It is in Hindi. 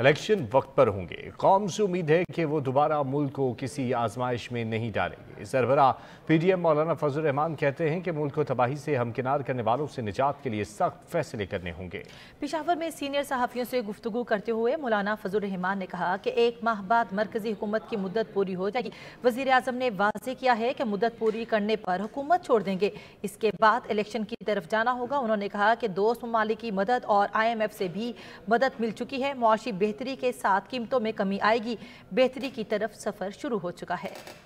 इलेक्शन वक्त पर होंगे कौम से उम्मीद है कि वो दोबारा मुल्क को किसी आजमाइश में नहीं डालेंगे सरबरा पी डी एम मौलाना फजल रहमान कहते हैं कि मुल्क को तबाही से हमकिनार करने वालों से निजात के लिए सख्त फैसले करने होंगे पिशावर में सीनियर सहाफ़ियों से गुफ्तु करते हुए मौलाना फजल रहमान ने कहा कि एक माह बाद मरकजी हुकूमत की मुद्दत पूरी हो जाएगी वजीर अजम ने वाज किया है कि मुद्दत पूरी करने पर हुकूमत छोड़ देंगे इसके बाद इलेक्शन की तरफ जाना होगा उन्होंने कहा कि दोस्त ममालिक की मदद और आई एम एफ से भी मदद मिल चुकी है बेहतरी के साथ कीमतों में कमी आएगी बेहतरी की तरफ सफ़र शुरू हो चुका है